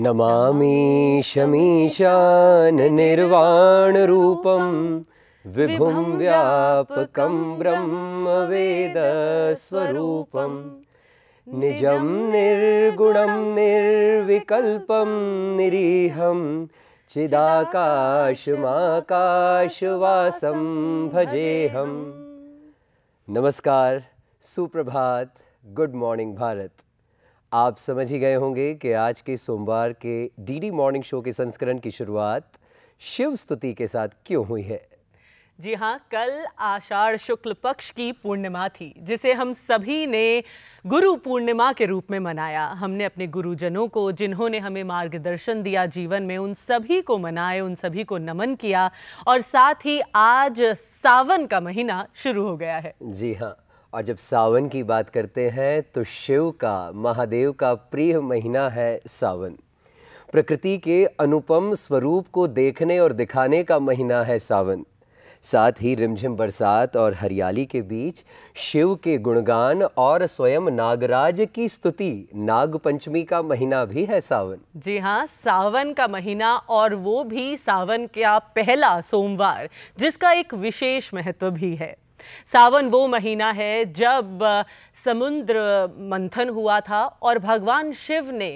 नमामि शमीशाननिर्वाणरूपं विभुं व्यापकं ब्रह्मवेदस्वरूपं निजं निर्गुणं निर्विकल्पं निरीहं चिदाकाशमाकाशवासं भजेहम् नमस्कार सुप्रभात गुड मॉर्निंग भारत आप समझ ही गए होंगे कि आज के सोमवार के डीडी मॉर्निंग शो के संस्करण की शुरुआत शिव स्तुति के साथ क्यों हुई है जी हाँ कल आषाढ़ शुक्ल पक्ष की पूर्णिमा थी जिसे हम सभी ने गुरु पूर्णिमा के रूप में मनाया हमने अपने गुरुजनों को जिन्होंने हमें मार्गदर्शन दिया जीवन में उन सभी को मनाए उन सभी को नमन किया और साथ ही आज सावन का महीना शुरू हो गया है जी हाँ और जब सावन की बात करते हैं तो शिव का महादेव का प्रिय महीना है सावन प्रकृति के अनुपम स्वरूप को देखने और दिखाने का महीना है सावन साथ ही रिमझिम बरसात और हरियाली के बीच शिव के गुणगान और स्वयं नागराज की स्तुति नाग पंचमी का महीना भी है सावन जी हाँ सावन का महीना और वो भी सावन का पहला सोमवार जिसका एक विशेष महत्व भी है सावन वो महीना है जब समुद्र मंथन हुआ था और भगवान शिव ने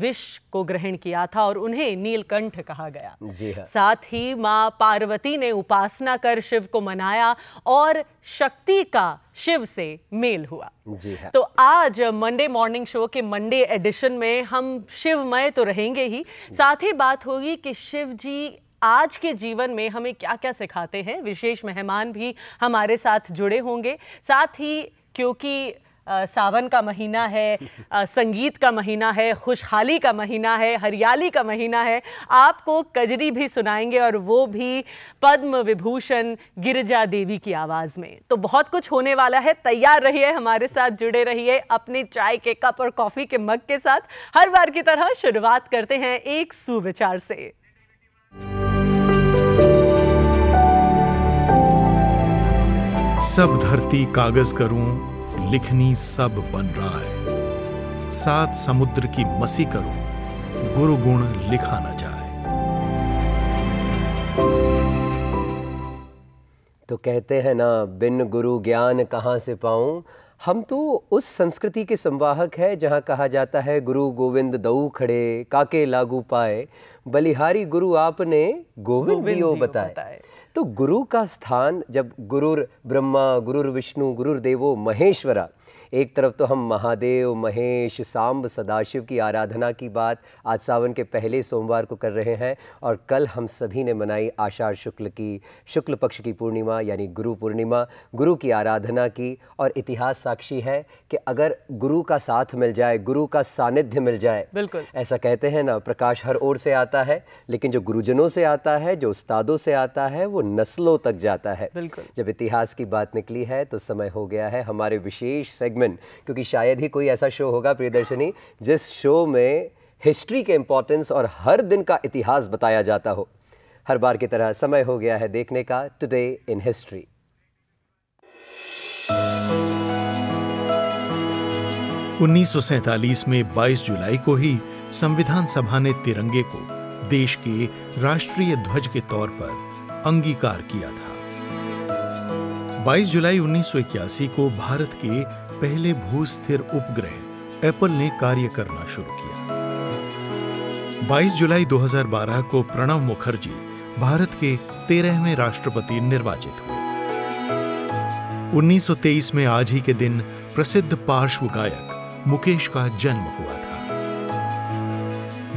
विष को ग्रहण किया था और उन्हें नीलकंठ कहा गया जी हाँ। साथ ही माँ पार्वती ने उपासना कर शिव को मनाया और शक्ति का शिव से मेल हुआ जी हाँ। तो आज मंडे मॉर्निंग शो के मंडे एडिशन में हम शिवमय तो रहेंगे ही साथ ही बात होगी कि शिव जी आज के जीवन में हमें क्या क्या सिखाते हैं विशेष मेहमान भी हमारे साथ जुड़े होंगे साथ ही क्योंकि आ, सावन का महीना है आ, संगीत का महीना है खुशहाली का महीना है हरियाली का महीना है आपको कजरी भी सुनाएंगे और वो भी पद्म विभूषण गिरजा देवी की आवाज़ में तो बहुत कुछ होने वाला है तैयार रहिए हमारे साथ जुड़े रहिए अपने चाय के कप और कॉफ़ी के मग के साथ हर बार की तरह शुरुआत करते हैं एक सुविचार से सब धरती कागज करूं लिखनी सब बन है सात समुद्र की मसी करूं गुरु गुण लिखा न जाए तो कहते हैं ना बिन गुरु ज्ञान कहाँ से पाऊं हम तो उस संस्कृति के संवाहक है जहाँ कहा जाता है गुरु गोविंद दऊ खड़े काके लागू पाए बलिहारी गुरु आपने गोविंद, भी बताए।, बताए, बताए। तो गुरु का स्थान जब गुरुर ब्रह्मा गुरुर विष्णु गुरुर देवो महेश्वरा एक तरफ तो हम महादेव महेश सांब सदाशिव की आराधना की बात आज सावन के पहले सोमवार को कर रहे हैं और कल हम सभी ने मनाई आषाढ़ शुक्ल की शुक्ल पक्ष की पूर्णिमा यानी गुरु पूर्णिमा गुरु की आराधना की और इतिहास साक्षी है कि अगर गुरु का साथ मिल जाए गुरु का सानिध्य मिल जाए बिल्कुल ऐसा कहते हैं ना प्रकाश हर ओर से आता है लेकिन जो गुरुजनों से आता है जो उस्तादों से आता है वो नस्लों तक जाता है बिल्कुल जब इतिहास की बात निकली है तो समय हो गया है हमारे विशेष सेगमेंट स्टेटमेंट क्योंकि शायद ही कोई ऐसा शो होगा प्रियदर्शनी जिस शो में हिस्ट्री के इम्पोर्टेंस और हर दिन का इतिहास बताया जाता हो हर बार की तरह समय हो गया है देखने का टुडे इन हिस्ट्री उन्नीस में 22 जुलाई को ही संविधान सभा ने तिरंगे को देश के राष्ट्रीय ध्वज के तौर पर अंगीकार किया था 22 जुलाई 1981 को भारत के पहले भूस्थिर उपग्रह एप्पल ने कार्य करना शुरू किया 22 जुलाई 2012 को प्रणब मुखर्जी भारत के तेरहवें राष्ट्रपति निर्वाचित हुए 1923 में आज ही के दिन प्रसिद्ध पार्श्व गायक मुकेश का जन्म हुआ था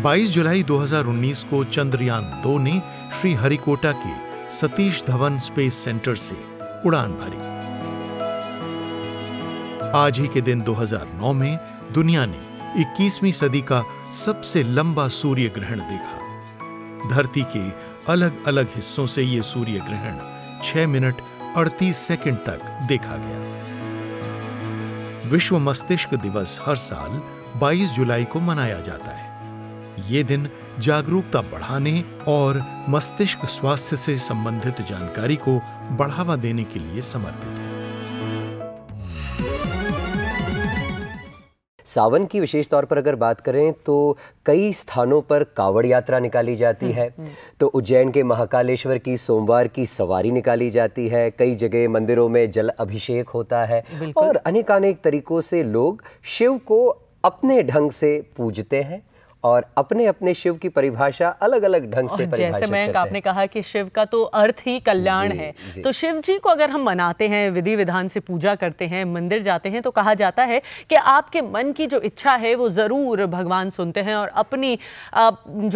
22 जुलाई 2019 को चंद्रयान दो ने श्री हरिकोटा के सतीश धवन स्पेस सेंटर से उड़ान भरी आज ही के दिन 2009 में दुनिया ने 21वीं सदी का सबसे लंबा सूर्य ग्रहण देखा धरती के अलग अलग हिस्सों से यह सूर्य ग्रहण 6 मिनट 38 सेकंड तक देखा गया विश्व मस्तिष्क दिवस हर साल 22 जुलाई को मनाया जाता है ये दिन जागरूकता बढ़ाने और मस्तिष्क स्वास्थ्य से संबंधित जानकारी को बढ़ावा देने के लिए समर्पित सावन की विशेष तौर पर अगर बात करें तो कई स्थानों पर कावड़ यात्रा निकाली जाती हम्म, है हम्म। तो उज्जैन के महाकालेश्वर की सोमवार की सवारी निकाली जाती है कई जगह मंदिरों में जल अभिषेक होता है और अनेकानेक तरीकों से लोग शिव को अपने ढंग से पूजते हैं और अपने अपने शिव की परिभाषा अलग अलग ढंग से जैसे मैं आपने कहा कि शिव का तो अर्थ ही कल्याण है जी। तो शिव जी को अगर हम मनाते हैं विधि विधान से पूजा करते हैं मंदिर जाते हैं तो कहा जाता है कि आपके मन की जो इच्छा है वो ज़रूर भगवान सुनते हैं और अपनी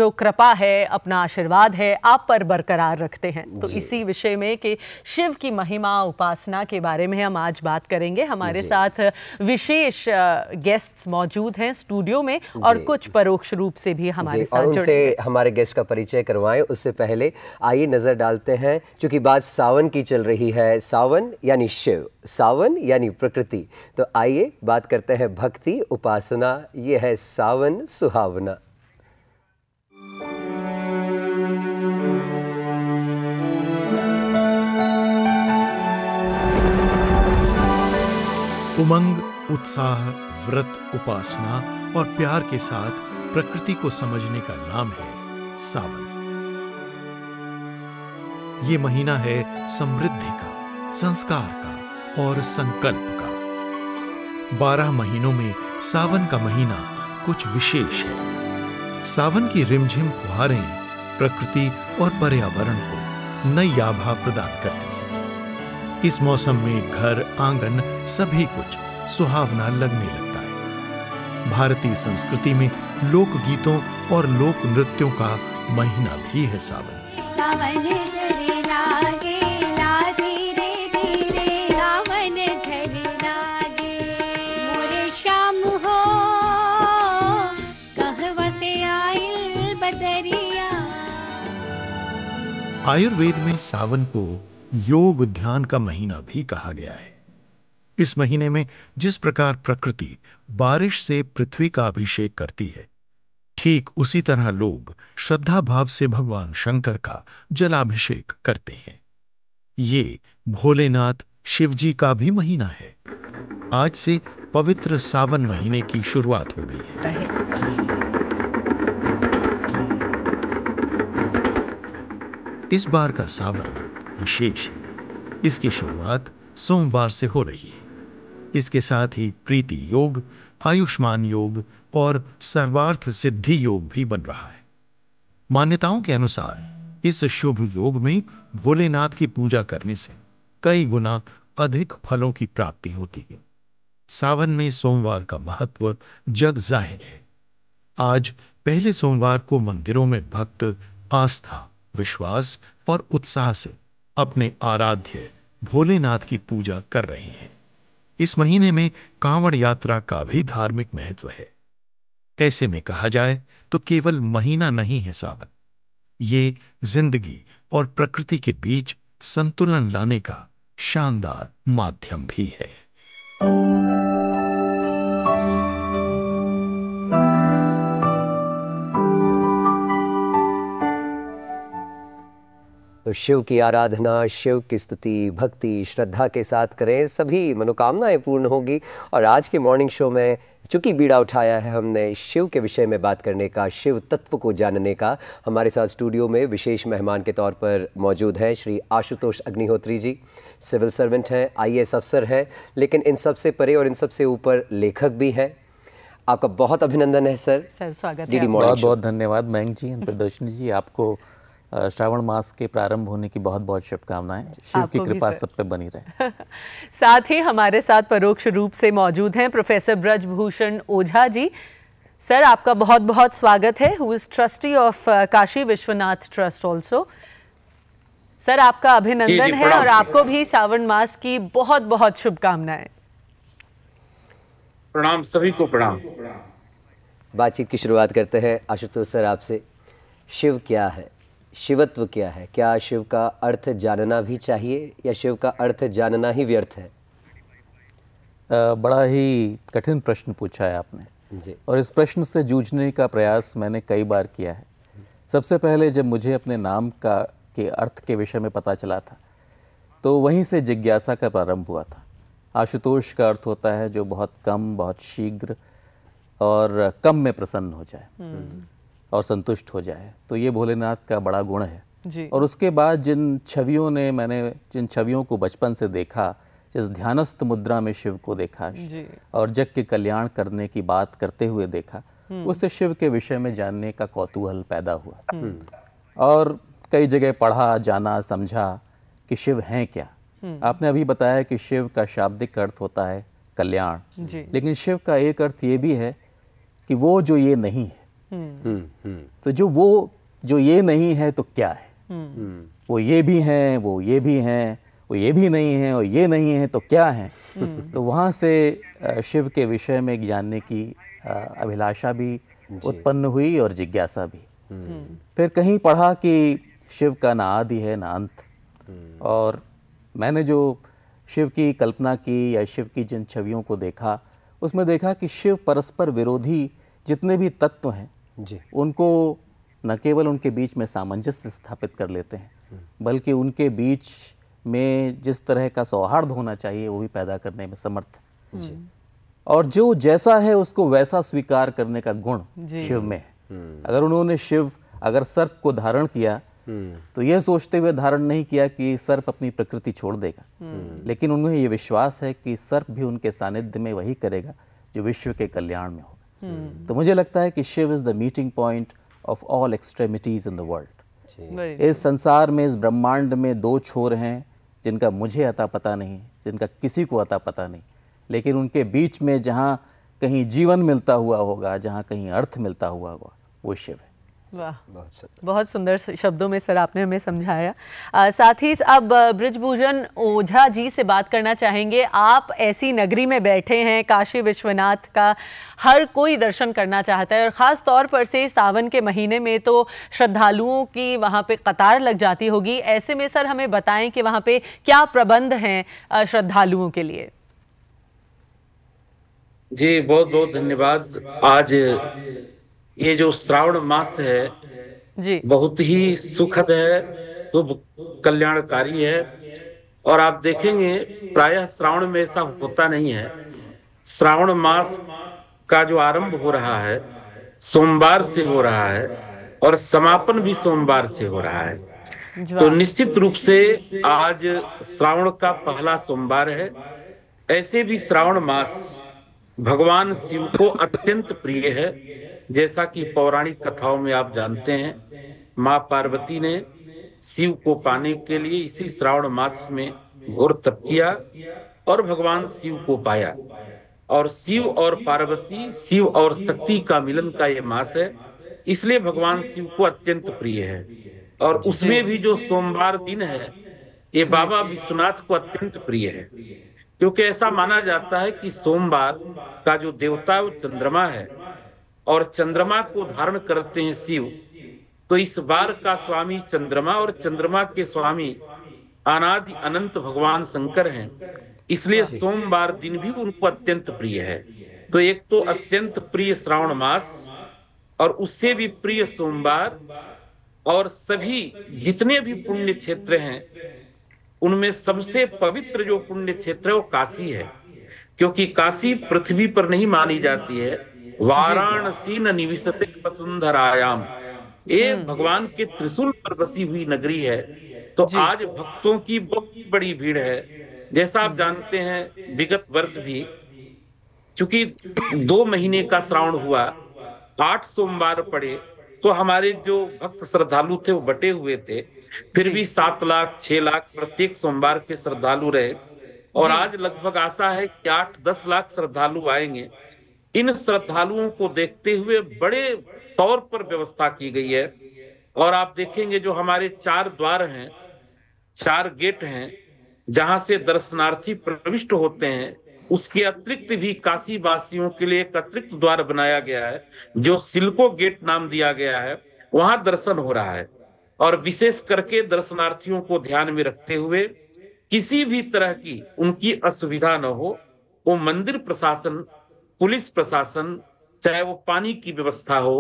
जो कृपा है अपना आशीर्वाद है आप पर बरकरार रखते हैं तो इसी विषय में कि शिव की महिमा उपासना के बारे में हम आज बात करेंगे हमारे साथ विशेष गेस्ट मौजूद हैं स्टूडियो में और कुछ परोक्ष रूप से भी हमारे साथ और उनसे हमारे गेस्ट का परिचय करवाएं उससे पहले आइए नज़र डालते हैं क्योंकि बात सावन की चल रही है सावन यानी शिव सावन यानी प्रकृति तो आइए बात करते हैं भक्ति उपासना ये है सावन सुहावना उमंग उत्साह व्रत उपासना और प्यार के साथ प्रकृति को समझने का नाम है सावन ये महीना है समृद्धि का संस्कार का और संकल्प का बारह महीनों में सावन का महीना कुछ विशेष है सावन की रिमझिम फुहारें प्रकृति और पर्यावरण को नई आभा प्रदान करती है इस मौसम में घर आंगन सभी कुछ सुहावना लगने लगता है भारतीय संस्कृति में लोक गीतों और लोक नृत्यों का महीना भी है सावन आयुर्वेद में सावन को योग ध्यान का महीना भी कहा गया है इस महीने में जिस प्रकार प्रकृति बारिश से पृथ्वी का अभिषेक करती है ठीक उसी तरह लोग श्रद्धा भाव से भगवान शंकर का जलाभिषेक करते हैं ये भोलेनाथ शिवजी का भी महीना है आज से पवित्र सावन महीने की शुरुआत हो गई है इस बार का सावन विशेष है इसकी शुरुआत सोमवार से हो रही है इसके साथ ही प्रीति योग आयुष्मान योग और सर्वार्थ सिद्धि योग भी बन रहा है मान्यताओं के अनुसार इस शुभ योग में भोलेनाथ की पूजा करने से कई गुना अधिक फलों की प्राप्ति होती है सावन में सोमवार का महत्व जग जाहिर है आज पहले सोमवार को मंदिरों में भक्त आस्था विश्वास और उत्साह से अपने आराध्य भोलेनाथ की पूजा कर रहे हैं इस महीने में कांवड़ यात्रा का भी धार्मिक महत्व है ऐसे में कहा जाए तो केवल महीना नहीं है सावन ये जिंदगी और प्रकृति के बीच संतुलन लाने का शानदार माध्यम भी है तो शिव की आराधना शिव की स्तुति भक्ति श्रद्धा के साथ करें सभी मनोकामनाएं पूर्ण होंगी और आज के मॉर्निंग शो में चूंकि बीड़ा उठाया है हमने शिव के विषय में बात करने का शिव तत्व को जानने का हमारे साथ स्टूडियो में विशेष मेहमान के तौर पर मौजूद हैं श्री आशुतोष अग्निहोत्री जी सिविल सर्वेंट हैं आईएएस अफसर हैं लेकिन इन सबसे परे और इन सबसे ऊपर लेखक भी हैं आपका बहुत अभिनंदन है सर सर स्वागत डीडी बहुत बहुत धन्यवाद मयंक जी प्रदर्शनी जी आपको श्रावण मास के प्रारंभ होने की बहुत बहुत शुभकामनाएं शिव की कृपा सब पे बनी रहे साथ ही हमारे साथ परोक्ष रूप से मौजूद हैं प्रोफेसर ब्रजभूषण ओझा जी सर आपका बहुत बहुत स्वागत है who is trustee of Kashi Vishwanath trust also sir आपका अभिनंदन है और आपको भी श्रावण मास की बहुत बहुत शुभकामनाएं प्रणाम सभी को प्रणाम बातचीत की शुरुआत करते हैं आशुतोष सर आपसे शिव क्या है शिवत्व क्या है क्या शिव का अर्थ जानना भी चाहिए या शिव का अर्थ जानना ही व्यर्थ है आ, बड़ा ही कठिन प्रश्न पूछा है आपने जी और इस प्रश्न से जूझने का प्रयास मैंने कई बार किया है सबसे पहले जब मुझे अपने नाम का के अर्थ के विषय में पता चला था तो वहीं से जिज्ञासा का प्रारंभ हुआ था आशुतोष का अर्थ होता है जो बहुत कम बहुत शीघ्र और कम में प्रसन्न हो जाए हम्म। और संतुष्ट हो जाए तो ये भोलेनाथ का बड़ा गुण है जी। और उसके बाद जिन छवियों ने मैंने जिन छवियों को बचपन से देखा जिस ध्यानस्थ मुद्रा में शिव को देखा और जग के कल्याण करने की बात करते हुए देखा हम्म। उससे शिव के विषय में जानने का कौतूहल पैदा हुआ हम्म। हम्म। और कई जगह पढ़ा जाना समझा कि शिव हैं क्या आपने अभी बताया कि शिव का शाब्दिक अर्थ होता है कल्याण लेकिन शिव का एक अर्थ ये भी है कि वो जो ये नहीं है हम्म। हम्म, हम्म। तो जो वो जो ये नहीं है तो क्या है वो ये भी हैं वो ये भी हैं वो ये भी नहीं है और ये नहीं है तो क्या है तो वहाँ से शिव के विषय में जानने की अभिलाषा भी उत्पन्न हुई और जिज्ञासा भी फिर कहीं पढ़ा कि शिव का ना आदि है ना अंत और मैंने जो शिव की कल्पना की या शिव की जिन छवियों को देखा उसमें देखा कि शिव परस्पर विरोधी जितने भी तत्व हैं जी उनको न केवल उनके बीच में सामंजस्य स्थापित कर लेते हैं बल्कि उनके बीच में जिस तरह का सौहार्द होना चाहिए वो भी पैदा करने में समर्थ जी और जो जैसा है उसको वैसा स्वीकार करने का गुण शिव में हम्म। अगर उन्होंने शिव अगर सर्प को धारण किया हम्म। तो यह सोचते हुए धारण नहीं किया कि सर्प अपनी प्रकृति छोड़ देगा हम्म। लेकिन उन्हें यह विश्वास है कि सर्प भी उनके सानिध्य में वही करेगा जो विश्व के कल्याण में हो Hmm. तो मुझे लगता है कि Shiv is the meeting point of all extremities in the world इस संसार में इस ब्रह्मांड में दो छोर हैं जिनका मुझे अता पता नहीं जिनका किसी को अता पता नहीं लेकिन उनके बीच में जहाँ कहीं जीवन मिलता हुआ होगा जहाँ कहीं अर्थ मिलता हुआ होगा वो शिव है वाह बहुत सुंदर शब्दों में सर आपने हमें समझाया आ, साथ ही अब ब्रिजभूषण ओझा जी से बात करना चाहेंगे आप ऐसी नगरी में बैठे हैं काशी विश्वनाथ का हर कोई दर्शन करना चाहता है और ख़ास तौर पर से सावन के महीने में तो श्रद्धालुओं की वहाँ पे कतार लग जाती होगी ऐसे में सर हमें बताएं कि वहाँ पे क्या प्रबंध हैं श्रद्धालुओं के लिए जी बहुत बहुत धन्यवाद आज ये जो श्रावण मास है जी बहुत ही सुखद है शुभ कल्याणकारी है और आप देखेंगे प्रायः श्रावण में ऐसा होता नहीं है श्रावण मास का जो आरंभ हो रहा है सोमवार से हो रहा है और समापन भी सोमवार से हो रहा है तो निश्चित रूप से आज श्रावण का पहला सोमवार है ऐसे भी श्रावण मास भगवान शिव को अत्यंत प्रिय है जैसा कि पौराणिक कथाओं में आप जानते हैं माँ पार्वती ने शिव को पाने के लिए इसी श्रावण मास में घोर तप किया और भगवान शिव को पाया और शिव और पार्वती शिव और शक्ति का मिलन का ये मास है इसलिए भगवान शिव को अत्यंत प्रिय है और उसमें भी जो सोमवार दिन है ये बाबा विश्वनाथ को अत्यंत प्रिय है क्योंकि ऐसा माना जाता है कि सोमवार का जो देवता है वो चंद्रमा है और चंद्रमा को धारण करते हैं शिव तो इस बार का स्वामी चंद्रमा और चंद्रमा के स्वामी अनादि अनंत भगवान शंकर हैं इसलिए सोमवार दिन भी उनको अत्यंत प्रिय है तो एक तो अत्यंत प्रिय श्रावण मास और उससे भी प्रिय सोमवार और सभी जितने भी पुण्य क्षेत्र हैं उनमें सबसे पवित्र जो पुण्य क्षेत्र है वो काशी है क्योंकि काशी पृथ्वी पर नहीं मानी जाती है वाराणसी न वसुंधरायाम ये हम्म। भगवान के त्रिशूल पर बसी हुई नगरी है तो आज भक्तों की बहुत बड़ी भीड़ है जैसा आप हम्म। जानते हैं विगत वर्ष भी चूंकि दो महीने का श्रावण हुआ आठ सोमवार पड़े तो हमारे जो भक्त श्रद्धालु थे वो बटे हुए थे फिर भी सात लाख छह लाख प्रत्येक सोमवार के श्रद्धालु रहे और आज लगभग आशा है कि आठ दस लाख श्रद्धालु आएंगे इन श्रद्धालुओं को देखते हुए बड़े तौर पर व्यवस्था की गई है और आप देखेंगे जो हमारे चार द्वार हैं चार गेट हैं जहां से दर्शनार्थी प्रविष्ट होते हैं उसके अतिरिक्त भी काशी वासियों के लिए एक अतिरिक्त द्वार बनाया गया है जो सिल्को गेट नाम दिया गया है वहां दर्शन हो रहा है और विशेष करके दर्शनार्थियों को ध्यान में रखते हुए किसी भी तरह की उनकी असुविधा न हो वो मंदिर प्रशासन पुलिस प्रशासन चाहे वो पानी की व्यवस्था हो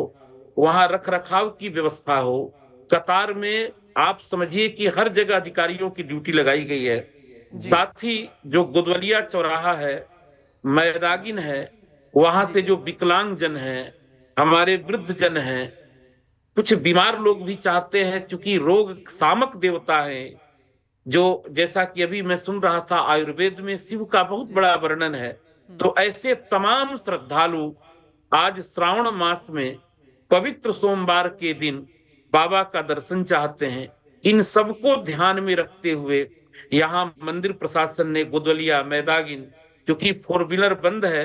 वहां रख रखाव की व्यवस्था हो कतार में आप समझिए कि हर जगह अधिकारियों की ड्यूटी लगाई गई है साथ ही जो गुदवलिया चौराहा है मैदागिन है वहां से जो विकलांग जन है हमारे वृद्ध जन है कुछ बीमार लोग भी चाहते हैं क्योंकि रोग सामक देवता है जो जैसा कि अभी मैं सुन रहा था आयुर्वेद में शिव का बहुत बड़ा वर्णन है तो ऐसे तमाम श्रद्धालु आज श्रावण मास में पवित्र सोमवार के दिन बाबा का दर्शन चाहते हैं इन सबको ध्यान में रखते हुए यहाँ मंदिर प्रशासन ने गोदलिया मैदागिन क्योंकि फोर व्हीलर बंद है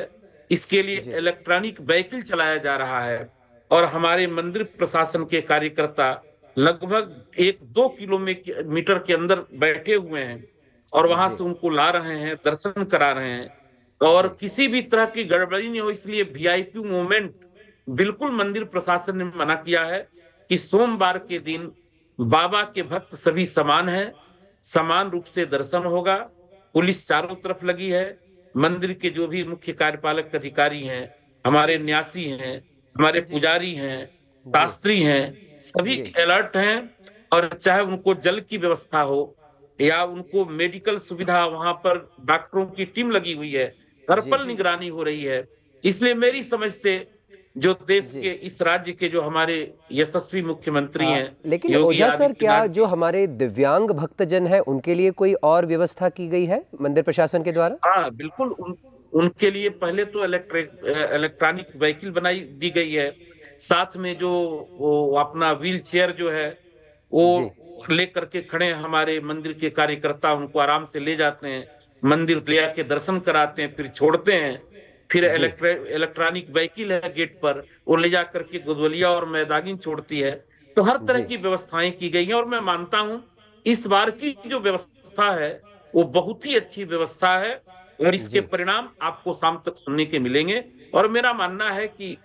इसके लिए इलेक्ट्रॉनिक वहीकिल चलाया जा रहा है और हमारे मंदिर प्रशासन के कार्यकर्ता लगभग एक दो किलोमीटर के अंदर बैठे हुए हैं और वहां से उनको ला रहे हैं दर्शन करा रहे हैं और किसी भी तरह की गड़बड़ी नहीं हो इसलिए वीआईपी मूवमेंट बिल्कुल मंदिर प्रशासन ने मना किया है कि सोमवार के दिन बाबा के भक्त सभी समान हैं समान रूप से दर्शन होगा पुलिस चारों तरफ लगी है मंदिर के जो भी मुख्य कार्यपालक अधिकारी हैं हमारे न्यासी हैं हमारे पुजारी हैं शास्त्री हैं सभी अलर्ट हैं और चाहे उनको जल की व्यवस्था हो या उनको मेडिकल सुविधा वहां पर डॉक्टरों की टीम लगी हुई है घर निगरानी हो रही है इसलिए मेरी समझ से जो देश के इस राज्य के जो हमारे यशस्वी मुख्यमंत्री हाँ, हैं लेकिन ओझा सर क्या जो हमारे दिव्यांग भक्तजन हैं उनके लिए कोई और व्यवस्था की गई है मंदिर प्रशासन के द्वारा हाँ बिल्कुल उन, उनके लिए पहले तो इलेक्ट्रिक इलेक्ट्रॉनिक व्हीकल बनाई दी गई है साथ में जो वो अपना व्हील चेयर जो है वो लेकर के खड़े हमारे मंदिर के कार्यकर्ता उनको आराम से ले जाते हैं मंदिर ले आके दर्शन कराते हैं फिर छोड़ते हैं फिर इलेक्ट्रॉनिक व्हीकिल है गेट पर वो ले जाकर के गुदवलिया और मैदागिन छोड़ती है तो हर तरह की व्यवस्थाएं की गई हैं और मैं मानता हूं इस बार की जो व्यवस्था है वो बहुत ही अच्छी व्यवस्था है और इसके परिणाम आपको शाम तक सुनने के मिलेंगे और मेरा मानना है कि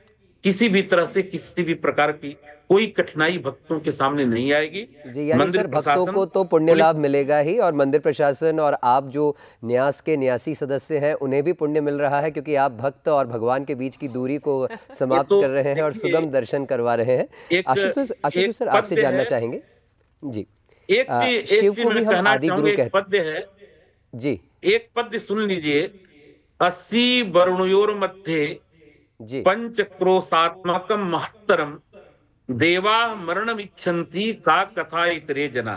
किसी भी तरह से किसी भी प्रकार की कोई कठिनाई भक्तों के सामने नहीं आएगी जी यानी सर भक्तों को तो पुण्य लाभ मिलेगा ही और मंदिर प्रशासन और आप जो न्यास के न्यासी सदस्य हैं उन्हें भी पुण्य मिल रहा है क्योंकि आप भक्त और भगवान के बीच की दूरी को तो समाप्त तो कर रहे हैं और सुगम दर्शन करवा रहे हैं आशुतोष सर आपसे जानना चाहेंगे जी एक शिव को भी हम आदि गुरु कहते है जी एक पद्य सुन लीजिए अस्सी वरुणयोर मध्य जी पंच क्रोशात्मकम महत्तरम देवा मरण इच्छंती का कथा इतरे जना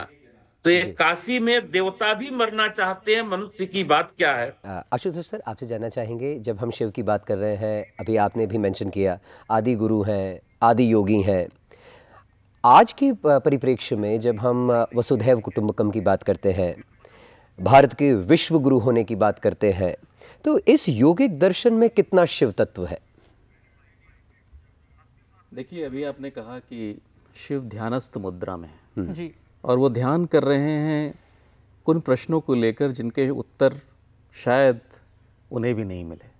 तो ये काशी में देवता भी मरना चाहते हैं मनुष्य की बात क्या है आशुतोष सर आपसे जानना चाहेंगे जब हम शिव की बात कर रहे हैं अभी आपने भी मेंशन किया आदि गुरु हैं आदि योगी हैं आज के परिप्रेक्ष्य में जब हम वसुधैव कुटुंबकम की बात करते हैं भारत के विश्व गुरु होने की बात करते हैं तो इस योगिक दर्शन में कितना शिव तत्व है देखिए अभी आपने कहा कि शिव ध्यानस्थ मुद्रा में है हम्म। जी और वो ध्यान कर रहे हैं उन प्रश्नों को लेकर जिनके उत्तर शायद उन्हें भी नहीं मिले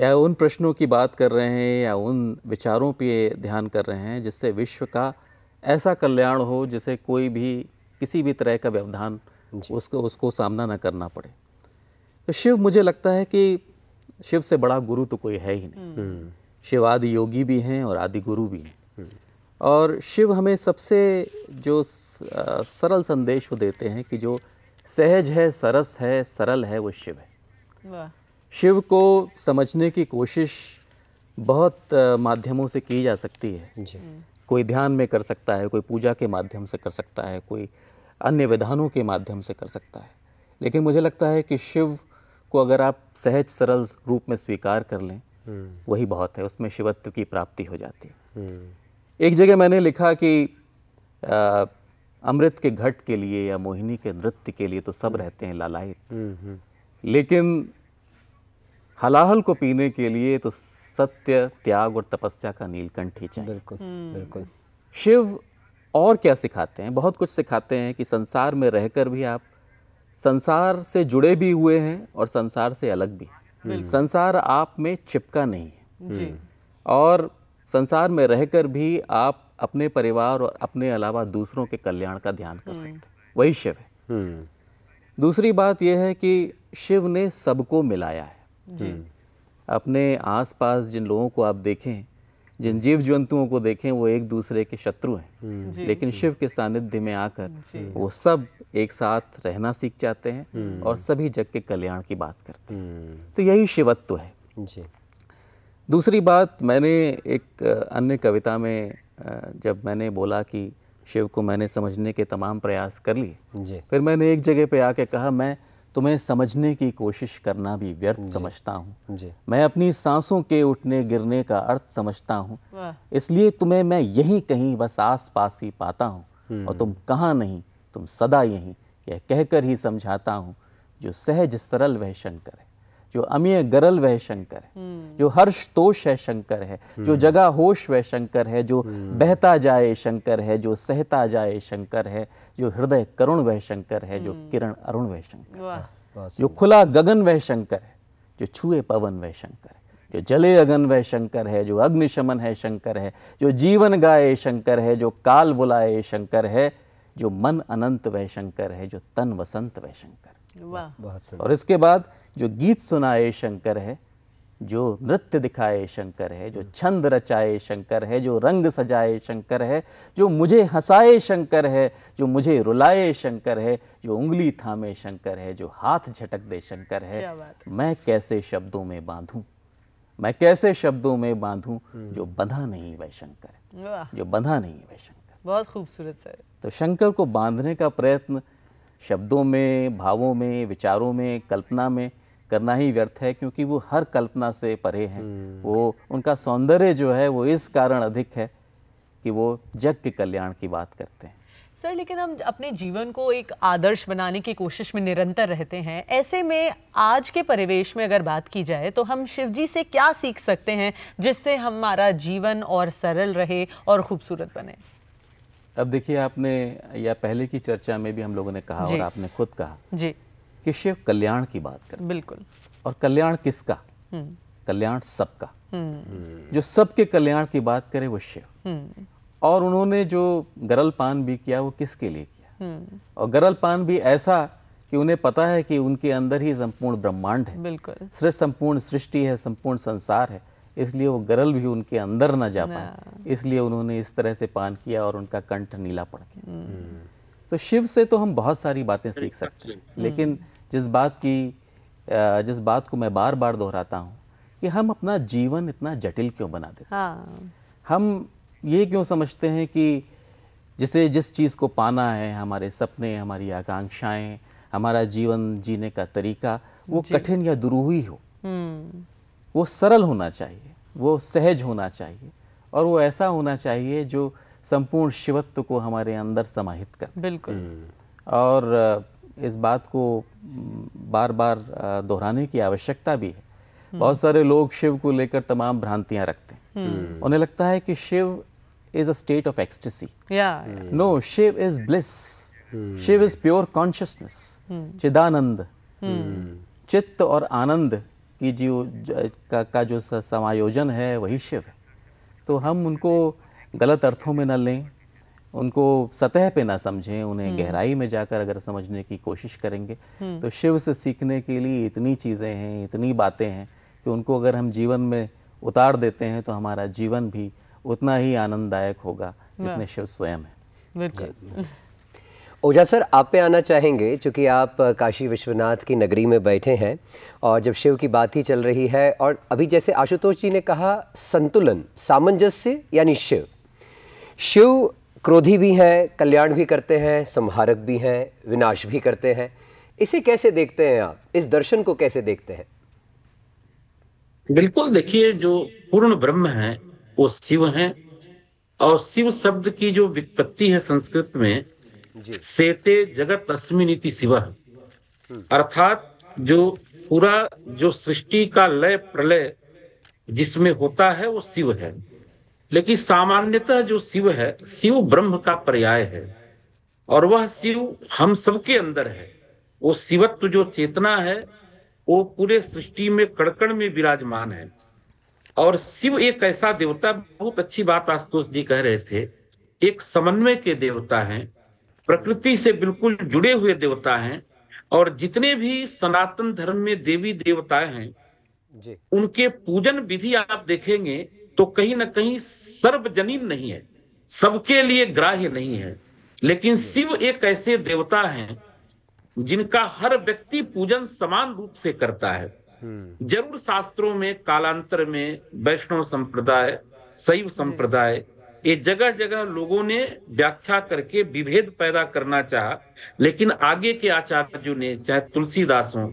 या उन प्रश्नों की बात कर रहे हैं या उन विचारों पे ध्यान कर रहे हैं जिससे विश्व का ऐसा कल्याण हो जिसे कोई भी किसी भी तरह का व्यवधान उसको उसको सामना न करना पड़े तो शिव मुझे लगता है कि शिव से बड़ा गुरु तो कोई है ही नहीं हम्म। शिव आदि योगी भी हैं और आदि गुरु भी हैं हम्म। और शिव हमें सबसे जो सरल संदेश वो देते हैं कि जो सहज है सरस है सरल है वो शिव है शिव को समझने की कोशिश बहुत माध्यमों से की जा सकती है हम्म। कोई ध्यान में कर सकता है कोई पूजा के माध्यम से कर सकता है कोई अन्य विधानों के माध्यम से कर सकता है लेकिन मुझे लगता है कि शिव को अगर आप सहज सरल रूप में स्वीकार कर लें हम्म। वही बहुत है उसमें शिवत्व की प्राप्ति हो जाती है हम्म। एक जगह मैंने लिखा कि अमृत के घट के लिए या मोहिनी के नृत्य के लिए तो सब हम्म। रहते हैं लालायित लेकिन हलाहल को पीने के लिए तो सत्य त्याग और तपस्या का नीलकंठ ही चाहिए बिल्कुल बिल्कुल शिव और क्या सिखाते हैं बहुत कुछ सिखाते हैं कि संसार में रहकर भी आप संसार से जुड़े भी हुए हैं और संसार से अलग भी हम्म। संसार आप में चिपका नहीं है और संसार में रहकर भी आप अपने परिवार और अपने अलावा दूसरों के कल्याण का ध्यान कर हम्म। सकते हैं वही शिव है हम्म। दूसरी बात यह है कि शिव ने सबको मिलाया है अपने आसपास जिन लोगों को आप देखें जिन जीव जंतुओं को देखें वो एक दूसरे के शत्रु हैं हम्म। लेकिन शिव के सानिध्य में आकर वो सब एक साथ रहना सीख जाते हैं हम्म। और सभी जग के कल्याण की बात करते हैं हम्म। तो यही शिवत्व है जी दूसरी बात मैंने एक अन्य कविता में जब मैंने बोला कि शिव को मैंने समझने के तमाम प्रयास कर लिए फिर मैंने एक जगह पे आके कहा मैं तुम्हें समझने की कोशिश करना भी व्यर्थ समझता हूँ मैं अपनी सांसों के उठने गिरने का अर्थ समझता हूँ इसलिए तुम्हें मैं यहीं कहीं बस आस पास ही पाता हूँ और तुम हम्म। कहाँ नहीं तुम सदा यहीं यह कहकर ही समझाता हूँ जो सहज सरल वह शंकर है जो अमीय गरल वह शंकर है जो हर्ष तोष है शंकर है जो जगा होश वह शंकर है जो बहता जाए शंकर है जो सहता जाए शंकर है जो हृदय करुण वह शंकर है जो किरण अरुण वह शंकर है जो खुला गगन वह शंकर है जो छुए पवन वह शंकर है जो जले अगन वह शंकर है जो अग्निशमन है शंकर है जो जीवन गाए शंकर है जो काल बुलाए शंकर है जो मन अनंत वह शंकर है जो तन वसंत वह शंकर और इसके बाद जो गीत सुनाए शंकर है जो नृत्य दिखाए शंकर है जो छंद रचाए शंकर है जो रंग सजाए शंकर है जो मुझे हंसाए शंकर है जो मुझे रुलाए शंकर है जो उंगली थामे शंकर है जो हाथ झटक दे शंकर है मैं कैसे शब्दों में बांधूं मैं कैसे शब्दों में बांधूं हम्म। जो बंधा नहीं वह शंकर जो बंधा नहीं वह शंकर बहुत खूबसूरत सर तो शंकर को बांधने का प्रयत्न शब्दों में भावों में विचारों में कल्पना में करना ही व्यर्थ है क्योंकि वो हर कल्पना से परे हैं हम्म। वो उनका सौंदर्य जो है वो इस कारण अधिक है कि वो जग के कल्याण की बात करते हैं सर लेकिन हम अपने जीवन को एक आदर्श बनाने की कोशिश में निरंतर रहते हैं ऐसे में आज के परिवेश में अगर बात की जाए तो हम शिव जी से क्या सीख सकते हैं जिससे हमारा जीवन और सरल रहे और खूबसूरत बने अब देखिए आपने या पहले की चर्चा में भी हम लोगों ने कहा और आपने खुद कहा जी कि शिव कल्याण की बात करते बिल्कुल और कल्याण किसका हम्म। कल्याण सबका हम्म। हम्म। जो सबके कल्याण की बात करे वो शिव और उन्होंने जो गरल पान भी किया वो किसके लिए किया और गरल पान भी ऐसा कि उन्हें पता है कि उनके अंदर ही संपूर्ण ब्रह्मांड है बिल्कुल सिर्फ संपूर्ण सृष्टि है संपूर्ण संसार है इसलिए वो गरल भी उनके अंदर ना जा पाए इसलिए उन्होंने इस तरह से पान किया और उनका कंठ नीला पड़ गया तो शिव से तो हम बहुत सारी बातें सीख सकते हैं हम्म। लेकिन जिस बात की जिस बात को मैं बार बार दोहराता हूँ कि हम अपना जीवन इतना जटिल क्यों बना देते हैं हाँ। हम ये क्यों समझते हैं कि जिसे जिस चीज़ को पाना है हमारे सपने हमारी आकांक्षाएं हमारा जीवन जीने का तरीका वो कठिन या दुरूही हो हम्म। वो सरल होना चाहिए वो सहज होना चाहिए और वो ऐसा होना चाहिए जो संपूर्ण शिवत्व को हमारे अंदर समाहित कर बिल्कुल हम्म। और इस बात को बार बार दोहराने की आवश्यकता भी है हम्म। बहुत सारे लोग शिव को लेकर तमाम भ्रांतियां रखते हैं हम्म। उन्हें लगता है कि Shiv is a state of ecstasy no Shiv is bliss Shiv is pure consciousness चिदानंद चित्त और आनंद की जो का, का जो समायोजन है वही शिव है तो हम उनको गलत अर्थों में ना लें उनको सतह पे ना समझें उन्हें हम्म। गहराई में जाकर अगर समझने की कोशिश करेंगे हम्म। तो शिव से सीखने के लिए इतनी चीज़ें हैं इतनी बातें हैं कि उनको अगर हम जीवन में उतार देते हैं तो हमारा जीवन भी उतना ही आनंददायक होगा जितने शिव स्वयं हैं ओझा सर आप पे आना चाहेंगे क्योंकि आप काशी विश्वनाथ की नगरी में बैठे हैं और जब शिव की बात ही चल रही है और अभी जैसे आशुतोष जी ने कहा संतुलन सामंजस्य यानी शिव शिव क्रोधी भी हैं कल्याण भी करते हैं संहारक भी हैं विनाश भी करते हैं इसे कैसे देखते हैं आप इस दर्शन को कैसे देखते हैं बिल्कुल देखिए जो पूर्ण ब्रह्म है वो शिव है और शिव शब्द की जो विपत्ति है संस्कृत में सेते जगत अस्मिनीति शिव अर्थात जो पूरा जो सृष्टि का लय प्रलय जिसमें होता है वो शिव है लेकिन सामान्यतः जो शिव है शिव ब्रह्म का पर्याय है और वह शिव हम सबके अंदर है वो शिवत्व जो चेतना है वो पूरे सृष्टि में कड़कड़ में विराजमान है और शिव एक ऐसा देवता बहुत अच्छी बात आशुतोष जी कह रहे थे एक समन्वय के देवता हैं प्रकृति से बिल्कुल जुड़े हुए देवता हैं और जितने भी सनातन धर्म में देवी देवताएं हैं उनके पूजन विधि आप देखेंगे तो कहीं ना कहीं सर्वजनीन नहीं है सबके लिए ग्राह्य नहीं है लेकिन शिव एक ऐसे देवता हैं जिनका हर व्यक्ति पूजन समान रूप से करता है हम्म। जरूर शास्त्रों में कालांतर में वैष्णव संप्रदाय शैव संप्रदाय ये जगह जगह लोगों ने व्याख्या करके विभेद पैदा करना चाहा लेकिन आगे के आचार्यों ने चाहे तुलसीदास हो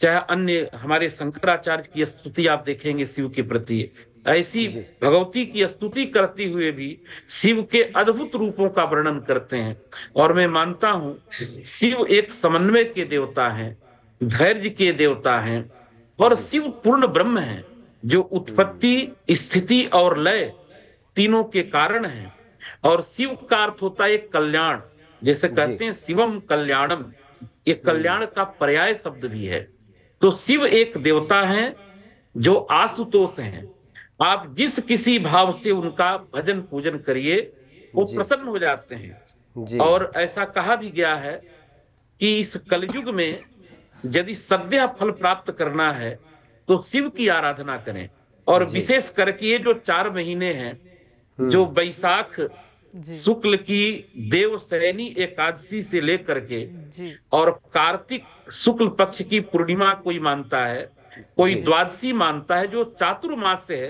चाहे अन्य हमारे शंकराचार्य की स्तुति आप देखेंगे शिव के प्रति ऐसी भगवती की स्तुति करते हुए भी शिव के अद्भुत रूपों का वर्णन करते हैं और मैं मानता हूं शिव एक समन्वय के देवता हैं धैर्य के देवता हैं और शिव पूर्ण ब्रह्म है जो उत्पत्ति स्थिति और लय तीनों के कारण है और शिव का अर्थ होता है कल्याण जैसे कहते हैं शिवम कल्याणम ये हम्म। कल्याण का पर्याय शब्द भी है तो शिव एक देवता है जो आशुतोष हैं आप जिस किसी भाव से उनका भजन पूजन करिए वो प्रसन्न हो जाते हैं और ऐसा कहा भी गया है कि इस कलयुग में यदि सद्या फल प्राप्त करना है तो शिव की आराधना करें और विशेष करके ये जो चार महीने हैं हम्म। जो बैसाख शुक्ल की सैनी एकादशी से लेकर के और कार्तिक शुक्ल पक्ष की पूर्णिमा कोई मानता है कोई द्वादशी मानता है जो चातुर्मास है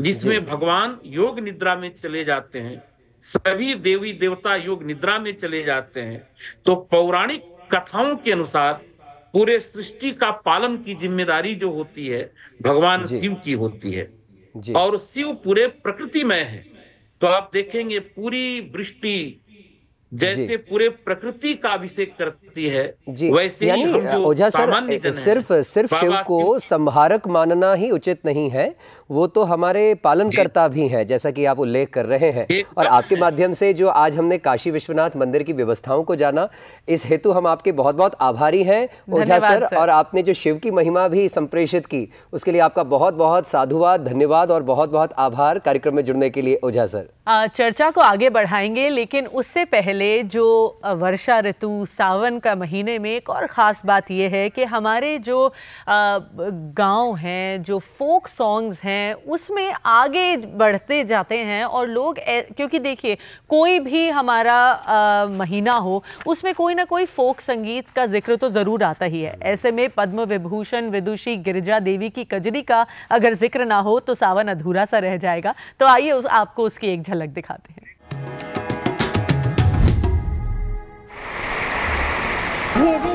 जिसमें भगवान योग निद्रा में चले जाते हैं सभी देवी देवता योग निद्रा में चले जाते हैं तो पौराणिक कथाओं के अनुसार पूरे सृष्टि का पालन की जिम्मेदारी जो होती है भगवान शिव की होती है और शिव पूरे प्रकृति में है तो आप देखेंगे पूरी वृष्टि जैसे पूरे प्रकृति का अभिषेक करती है जी वैसे यानी ओझा सर सिर्फ सिर्फ शिव को संहारक मानना ही उचित नहीं है वो तो हमारे पालनकर्ता भी हैं जैसा कि आप उल्लेख कर रहे हैं और आपके माध्यम से जो आज हमने काशी विश्वनाथ मंदिर की व्यवस्थाओं को जाना इस हेतु हम आपके बहुत बहुत आभारी हैं ओझा सर और आपने जो शिव की महिमा भी संप्रेषित की उसके लिए आपका बहुत बहुत साधुवाद धन्यवाद और बहुत बहुत आभार कार्यक्रम में जुड़ने के लिए ओझा सर चर्चा को आगे बढ़ाएंगे लेकिन उससे पहले वाले जो वर्षा ऋतु सावन का महीने में एक और ख़ास बात यह है कि हमारे जो गांव हैं जो फोक सॉन्ग्स हैं उसमें आगे बढ़ते जाते हैं और लोग क्योंकि देखिए कोई भी हमारा आ, महीना हो उसमें कोई ना कोई फोक संगीत का जिक्र तो ज़रूर आता ही है ऐसे में पद्म विभूषण विदुषी गिरिजा देवी की कजरी का अगर जिक्र ना हो तो सावन अधूरा सा रह जाएगा तो आइए उस, आपको उसकी एक झलक दिखाते हैं Here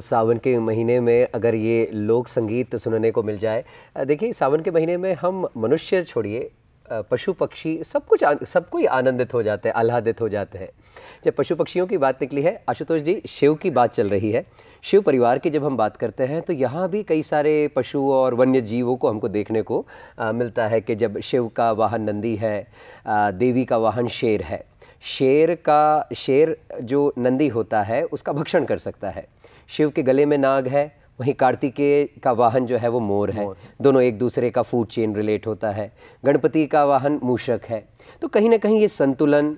सावन के महीने में अगर ये लोक संगीत सुनने को मिल जाए देखिए सावन के महीने में हम मनुष्य छोड़िए पशु पक्षी सब कुछ सब कोई आनंदित हो जाते हैं आह्लादित हो जाते हैं जब पशु पक्षियों की बात निकली है आशुतोष जी शिव की बात चल रही है शिव परिवार की जब हम बात करते हैं तो यहाँ भी कई सारे पशु और वन्य जीवों को हमको देखने को आ, मिलता है कि जब शिव का वाहन नंदी है आ, देवी का वाहन शेर है शेर का शेर जो नंदी होता है उसका भक्षण कर सकता है शिव के गले में नाग है वहीं कार्तिकेय का वाहन जो है वो मोर है मोर। दोनों एक दूसरे का फूड चेन रिलेट होता है गणपति का वाहन मूषक है तो कहीं ना कहीं ये संतुलन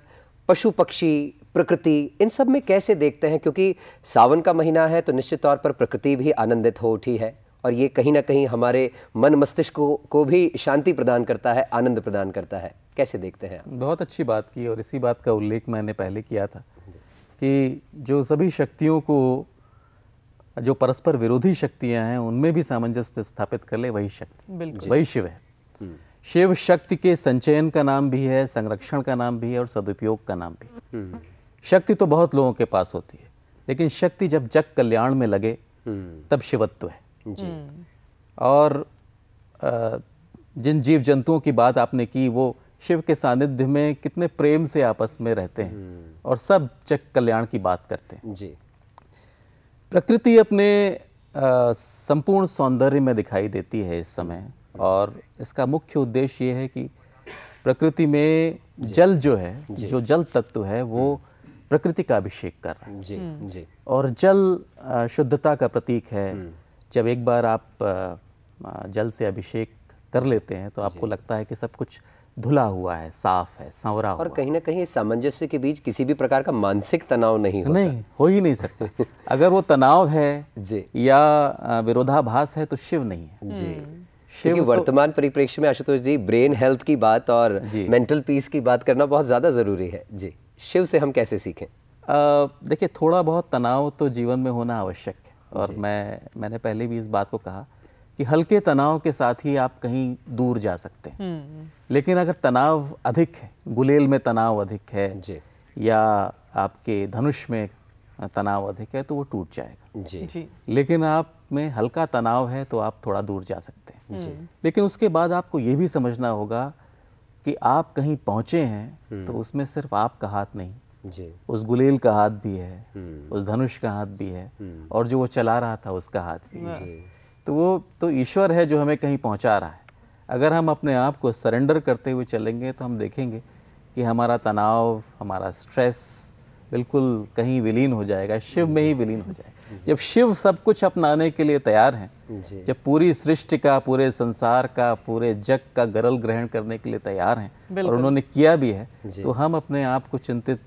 पशु पक्षी प्रकृति इन सब में कैसे देखते हैं क्योंकि सावन का महीना है तो निश्चित तौर पर प्रकृति भी आनंदित हो उठी है और ये कहीं ना कहीं हमारे मन मस्तिष्क को, को भी शांति प्रदान करता है आनंद प्रदान करता है कैसे देखते हैं बहुत अच्छी बात की और इसी बात का उल्लेख मैंने पहले किया था कि जो सभी शक्तियों को जो परस्पर विरोधी शक्तियां हैं उनमें भी सामंजस्य स्थापित कर ले वही शक्ति वही शिव है हम्म। शिव शक्ति के संचयन का नाम भी है संरक्षण का नाम भी है और सदुपयोग का नाम भी हम्म। शक्ति तो बहुत लोगों के पास होती है लेकिन शक्ति जब जग कल्याण में लगे हम्म। तब शिवत्व है जी हम्म। और जिन जीव जंतुओं की बात आपने की वो शिव के सानिध्य में कितने प्रेम से आपस में रहते हैं हम्म। और सब चक कल्याण की बात करते हैं जी प्रकृति अपने संपूर्ण सौंदर्य में दिखाई देती है इस समय हम्म। और इसका मुख्य उद्देश्य ये है कि प्रकृति में जल जो है जो जल तत्व है वो प्रकृति का अभिषेक कर रहा है जी जी और जल शुद्धता का प्रतीक है जब एक बार आप जल से अभिषेक कर लेते हैं तो आपको लगता है कि सब कुछ धुला हुआ है साफ है संवरा और कहीं ना कहीं सामंजस्य के बीच किसी भी प्रकार का मानसिक तनाव नहीं होता। नहीं हो ही नहीं सकता अगर वो तनाव है जी या विरोधाभास है तो शिव नहीं है जी हम्म। शिव तो, वर्तमान परिप्रेक्ष्य में आशुतोष जी ब्रेन हेल्थ की बात और मेंटल पीस की बात करना बहुत ज़्यादा ज़रूरी है जी शिव से हम कैसे सीखें देखिए थोड़ा बहुत तनाव तो जीवन में होना आवश्यक और मैं मैंने पहले भी इस बात को कहा कि हल्के तनाव के साथ ही आप कहीं दूर जा सकते हैं हम्म, हम्म। लेकिन अगर तनाव अधिक है गुलेल में तनाव अधिक है जी या आपके धनुष में तनाव अधिक है तो वो टूट जाएगा जी, जी। लेकिन आप में हल्का तनाव है तो आप थोड़ा दूर जा सकते हैं जी। हम्म। लेकिन उसके बाद आपको ये भी समझना होगा कि आप कहीं पहुंचे हैं तो उसमें सिर्फ आपका हाथ नहीं जी उस गुलेल का हाथ भी है हम्म। उस धनुष का हाथ भी है हम्म। और जो वो चला रहा था उसका हाथ भी है तो वो तो ईश्वर है जो हमें कहीं पहुंचा रहा है अगर हम अपने आप को सरेंडर करते हुए चलेंगे तो हम देखेंगे कि हमारा तनाव हमारा स्ट्रेस बिल्कुल कहीं विलीन हो जाएगा शिव में ही विलीन हो जाएगा जब शिव सब कुछ अपनाने के लिए तैयार हैं जब पूरी सृष्टि का पूरे संसार का पूरे जग का गरल ग्रहण करने के लिए तैयार हैं और उन्होंने किया भी है तो हम अपने आप को चिंतित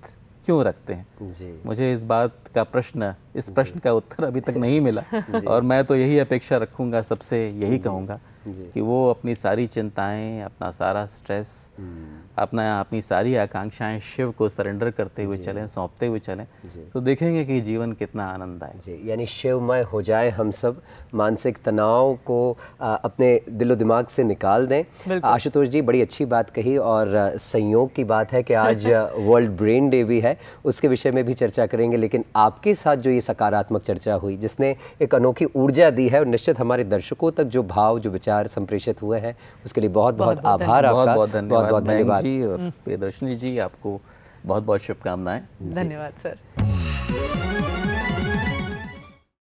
क्यों रखते हैं जी मुझे इस बात का प्रश्न इस प्रश्न का उत्तर अभी तक नहीं मिला और मैं तो यही अपेक्षा रखूंगा सबसे यही कहूंगा कि वो अपनी सारी चिंताएं अपना सारा स्ट्रेस हम्म। अपना अपनी सारी आकांक्षाएं शिव को सरेंडर करते हुए चलें सौंपते हुए चलें तो देखेंगे कि जीवन कितना आनंद आए जी यानी शिवमय हो जाए हम सब मानसिक तनाव को आ, अपने दिलो दिमाग से निकाल दें आशुतोष जी बड़ी अच्छी बात कही और संयोग की बात है कि आज वर्ल्ड ब्रेन डे भी है उसके विषय में भी चर्चा करेंगे लेकिन आपके साथ जो ये सकारात्मक चर्चा हुई जिसने एक अनोखी ऊर्जा दी है और निश्चित हमारे दर्शकों तक जो भाव जो विचार संप्रेषित हुए हैं उसके लिए बहुत बहुत, आभार आपका बहुत बहुत धन्यवाद जी और प्रियदर्शनी जी आपको बहुत बहुत शुभकामनाएं धन्यवाद सर